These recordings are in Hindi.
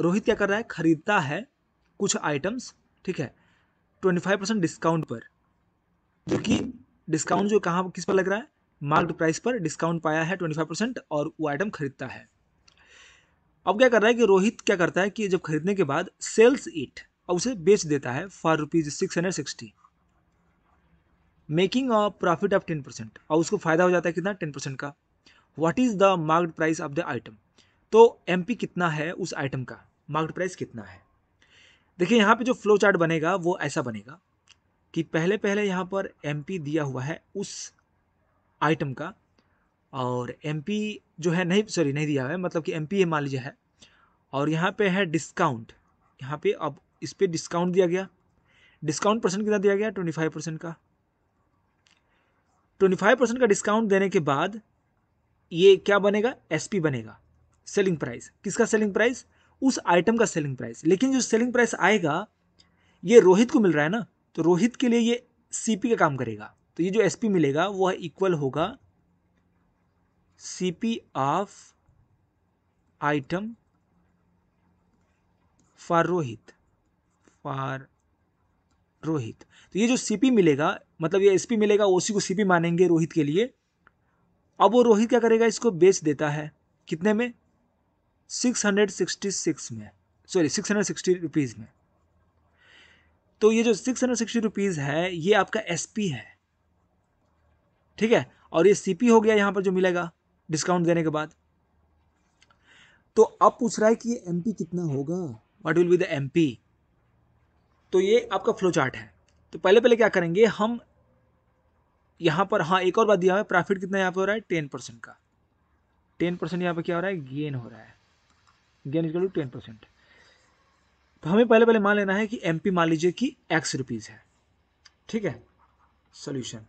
रोहित क्या कर रहा है खरीदता है कुछ आइटम्स ठीक है ट्वेंटी फाइव परसेंट डिस्काउंट पर जो कि डिस्काउंट जो कहाँ किस पर लग रहा है मार्क्ड प्राइस पर डिस्काउंट पाया है ट्वेंटी फाइव परसेंट और वो आइटम खरीदता है अब क्या कर रहा है कि रोहित क्या करता है कि जब खरीदने के बाद सेल्स इट और उसे बेच देता है for rupees six hundred sixty making a profit of ten percent और उसको फायदा हो जाता है कितना टेन परसेंट का what is the marked price of the item तो एम कितना है उस आइटम का मार्केट प्राइस कितना है देखिए यहाँ पे जो फ्लो चार्ट बनेगा वो ऐसा बनेगा कि पहले पहले यहाँ पर एम दिया हुआ है उस आइटम का और एम जो है नहीं सॉरी नहीं दिया हुआ है मतलब कि एम पी मान लीजिए है और यहाँ पे है डिस्काउंट यहाँ पे अब इस पर डिस्काउंट दिया गया डिस्काउंट परसेंट कितना दिया गया ट्वेंटी फाइव परसेंट का ट्वेंटी फाइव परसेंट का डिस्काउंट देने के बाद ये क्या बनेगा एस पी बनेगा सेलिंग प्राइस किसका सेलिंग प्राइस उस आइटम का सेलिंग प्राइस लेकिन जो सेलिंग प्राइस आएगा ये रोहित को मिल रहा है ना तो रोहित के लिए ये सीपी का काम करेगा तो ये जो एस पी मिलेगा वह इक्वल होगा CP of item for Rohit for Rohit तो ये जो सीपी मिलेगा मतलब ये एसपी मिलेगा उसी को सीपी मानेंगे रोहित के लिए अब वो रोहित क्या करेगा इसको बेच देता है कितने में सिक्स हंड्रेड सिक्सटी सिक्स में sorry six hundred sixty rupees में तो ये जो सिक्स हंड्रेड सिक्सटी रुपीज़ है ये आपका एस पी है ठीक है और ये सी पी हो गया यहाँ पर जो मिलेगा डिस्काउंट देने के बाद तो अब पूछ रहा है कि ये एम पी कितना होगा what will be the M P तो ये आपका फ्लो चार्ट है तो पहले पहले क्या करेंगे हम यहाँ पर हाँ एक और बात दिया है प्रॉफिट कितना यहाँ पर हो रहा है टेन परसेंट का टेन परसेंट यहाँ पर क्या हो रहा है गेन हो रहा है गेन इज टेन परसेंट तो हमें पहले पहले मान लेना है कि एम पी मान लीजिए कि एक्स रुपीज़ है ठीक है सोल्यूशन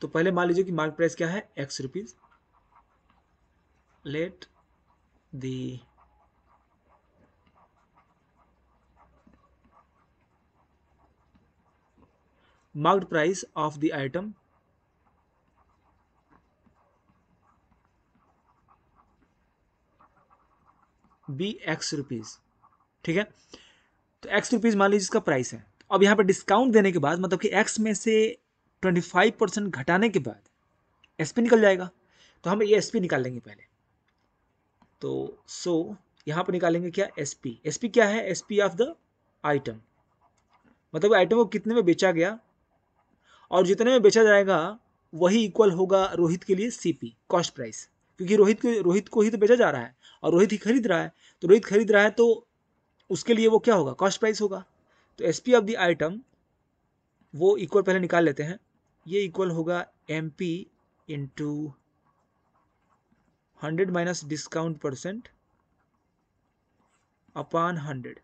तो पहले मान लीजिए कि मार्क प्राइस क्या है X rupees let the marked price of the item be X rupees ठीक है तो एक्स रुपीज़ मान लीजिए इसका प्राइस है अब यहाँ पर डिस्काउंट देने के बाद मतलब कि एक्स में से ट्वेंटी फाइव परसेंट घटाने के बाद एस पी निकल जाएगा तो हम ये एस पी निकाल लेंगे पहले तो सो यहाँ पर निकालेंगे क्या एस पी एस पी क्या है S P of the item मतलब आइटम को कितने में बेचा गया और जितने में बेचा जाएगा वही इक्वल होगा रोहित के लिए सी पी कॉस्ट प्राइस क्योंकि रोहित को रोहित को ही तो बेचा जा रहा है और रोहित ही खरीद रहा है तो रोहित खरीद रहा है तो उसके लिए वो क्या होगा कॉस्ट प्राइस होगा तो S P of the item वो इक्वल पहले निकाल लेते हैं ये इक्वल होगा M P into hundred minus discount percent upon hundred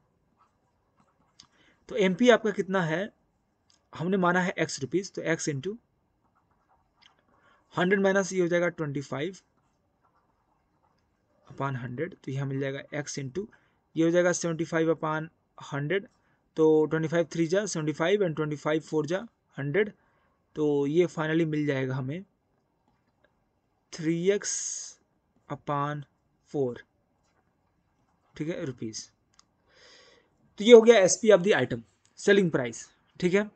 तो एम पी आपका कितना है हमने माना है एक्स रुपीज़ तो एक्स इंटू हंड्रेड माइनस ये हो जाएगा ट्वेंटी फाइव अपान हंड्रेड तो यहाँ मिल जाएगा एक्स इंटू ये हो जाएगा सेवेंटी फाइव अपान हंड्रेड तो ट्वेंटी फाइव थ्री जा seventy five and twenty five four जा हंड्रेड तो ये फाइनली मिल जाएगा हमें थ्री एक्स अपान फोर ठीक है रुपीज़ तो ये हो गया S P of the item selling price ठीक है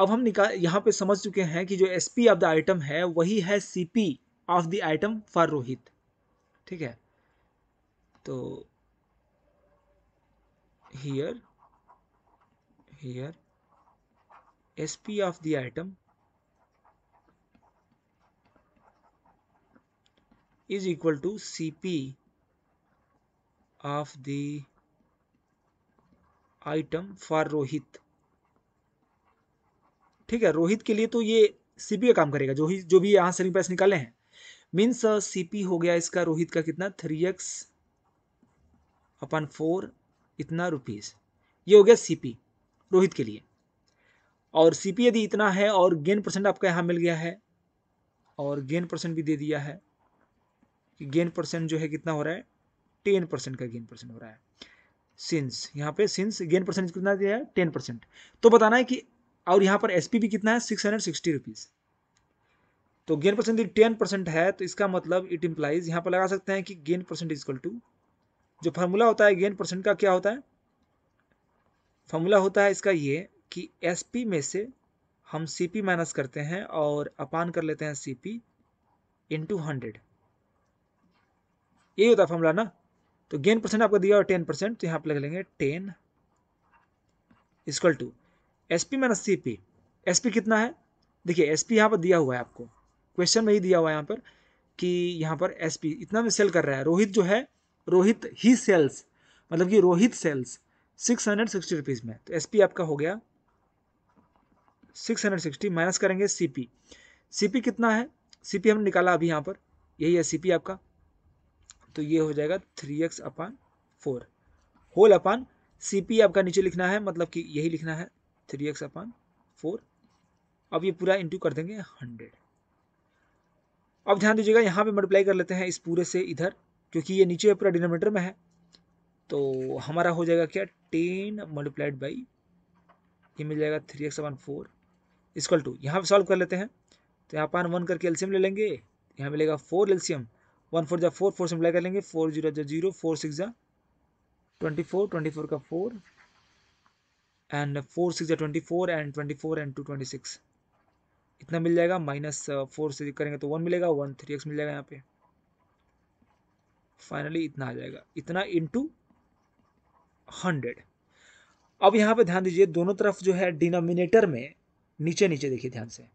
अब हम निकाल यहाँ पे समझ चुके हैं कि जो S P of the item है वही है C P of the item for Rohit ठीक है तो here S P of the item is equal to C P of the item for Rohit ठीक है रोहित के लिए तो ये सीपी का काम करेगा जो ही जो भी यहां से प्राइस निकाले हैं मीन्स सीपी हो गया इसका रोहित का कितना थ्री एक्स अपन फोर इतना रुपीज़ ये हो गया सीपी रोहित के लिए और सीपी यदि इतना है और गेन परसेंट आपका यहाँ मिल गया है और गेन परसेंट भी दे दिया है कि गेन परसेंट जो है कितना हो रहा है टेन परसेंट का गेन परसेंट हो रहा है सिंस यहाँ पे सिंस गेन परसेंट कितना दिया है टेन परसेंट तो बताना है कि और यहाँ पर पी भी कितना है सिक्स हंड्रेड सिक्सटी रुपीज़ तो गेन परसेंटेज टेन परसेंट है तो इसका मतलब इट इम्प्लाइज यहाँ पर लगा सकते हैं कि गेन परसेंट इजकल टू जो फार्मूला होता है गेन परसेंट का क्या होता है फार्मूला होता है इसका ये कि एस पी में से हम सी पी माइनस करते हैं और अपान कर लेते हैं सी पी इंटू हंड्रेड यही होता है फार्मूला ना तो गेन परसेंट आपको दिया हुआ टेन परसेंट तो यहाँ पर लिख लेंगे ten equal to S P minus C P S P कितना है देखिए एस पी यहाँ पर दिया हुआ है आपको क्वेश्चन में ही दिया हुआ है यहाँ पर कि यहाँ पर एस पी इतना में सेल कर रहा है रोहित जो है रोहित ही सेल्स मतलब कि Rohit sells six hundred sixty rupees में तो एस पी आपका हो गया सिक्स हंड्रेड सिक्सटी माइनस करेंगे सी पी सी पी कितना है सी पी हमने निकाला अभी यहाँ पर यही है सी पी आपका तो ये हो जाएगा three X upon four whole upon C P आपका नीचे लिखना है मतलब कि यही लिखना है थ्री एक्स अपान फोर अब ये पूरा इंटू कर देंगे हंड्रेड अब ध्यान दीजिएगा यहाँ पे मल्टीप्लाई कर लेते हैं इस पूरे से इधर क्योंकि ये नीचे पूरा डिनोमीटर में है तो हमारा हो जाएगा क्या टेन मल्टीप्लाइड बाई ये मिल जाएगा three X one four equal to यहाँ पर सॉल्व कर लेते हैं तो यहाँ पान वन करके एल्सियम ले लेंगे यहाँ मिलेगा फोर एल्सियम वन फोर जा फोर फोर से मिलाई कर लेंगे फोर जीरो जा जीरो फोर सिक्स जा ट्वेंटी फोर ट्वेंटी फोर का फोर एंड फोर सिक्स जा twenty four and twenty four and two twenty six कितना मिल जाएगा माइनस फोर से करेंगे तो वन मिलेगा वन थ्री एक्स मिल जाएगा यहाँ पे फाइनली इतना आ जाएगा इतना इंटू हंड्रेड अब यहाँ पे ध्यान दीजिए दोनों तरफ जो है डिनोमिनेटर में नीचे नीचे देखिए ध्यान से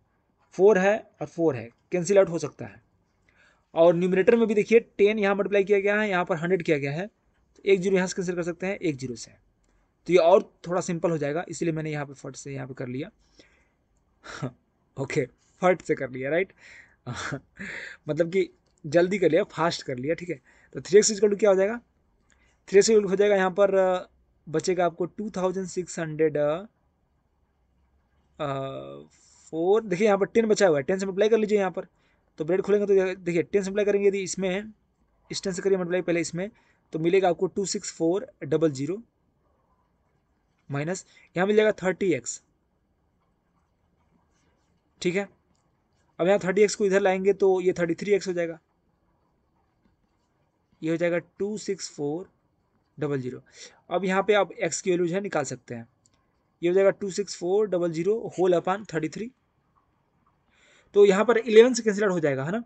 फोर है और फोर है कैंसिल आउट हो सकता है और न्यूमिनेटर में भी देखिए टेन यहाँ मल्टीप्लाई किया गया है यहाँ पर हंड्रेड किया गया है तो एक जीरो यहाँ से कैंसिल कर सकते हैं एक जीरो से तो ये और थोड़ा सिंपल हो जाएगा इसलिए मैंने यहाँ पे फट से यहाँ पे कर लिया ओके फट से कर लिया राइट मतलब कि जल्दी कर लिया फास्ट कर लिया ठीक है तो थ्री एक्स इजकल टू क्या हो जाएगा थ्री एक्स हो जाएगा यहाँ पर बचेगा आपको two thousand six hundred four देखिए यहाँ पर टेन बचा हुआ है टेन से मल्टीप्लाई कर लीजिए यहाँ पर तो ब्रेड खोलेंगे तो देखिए टेन से मल्टीप्लाई करेंगे यदि इसमें इस टेन से करिए मल्टीप्लाई पहले इसमें तो मिलेगा आपको two six four double zero minus यहाँ मिल जाएगा थर्टी एक्स ठीक है अब यहाँ थर्टी एक्स को इधर लाएंगे तो ये थर्टी थ्री एक्स हो जाएगा ये हो जाएगा two six four double zero अब यहाँ पे आप एक्स की वैल्यू जो है निकाल सकते हैं ये हो जाएगा two six four double zero whole upon thirty three तो यहाँ पर इलेवन से कैंसिल हो जाएगा है ना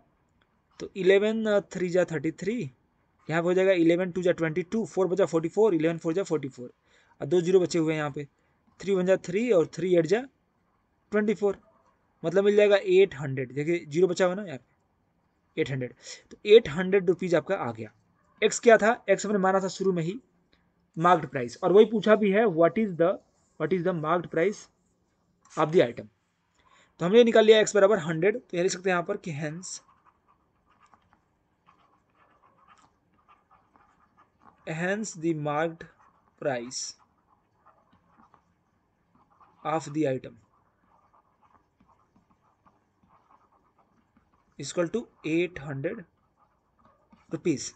तो इलेवन थ्री uh, जा थर्टी थ्री यहाँ पर हो जाएगा इलेवन टू जा ट्वेंटी टू फोर बजा फोर्टी फोर इलेवन फोर जा फोर्टी फोर और दो जीरो बचे हुए हैं यहाँ पे थ्री वन जा थ्री और थ्री एट जा ट्वेंटी फोर मतलब मिल जाएगा एट हंड्रेड देखिए जीरो बचा हुआ ना यहाँ एट हंड्रेड तो एट हंड्रेड रुपीज़ आपका आ गया एक्स क्या था एक्स हमने माना था शुरू में ही मार्क्ड प्राइस और वही पूछा भी है what is the what is the marked price of the item तो हमने निकाल लिया एक्स बराबर हंड्रेड तो लिख सकते हैं यहाँ पर कि hence hence the marked price of the item equal to eight hundred rupees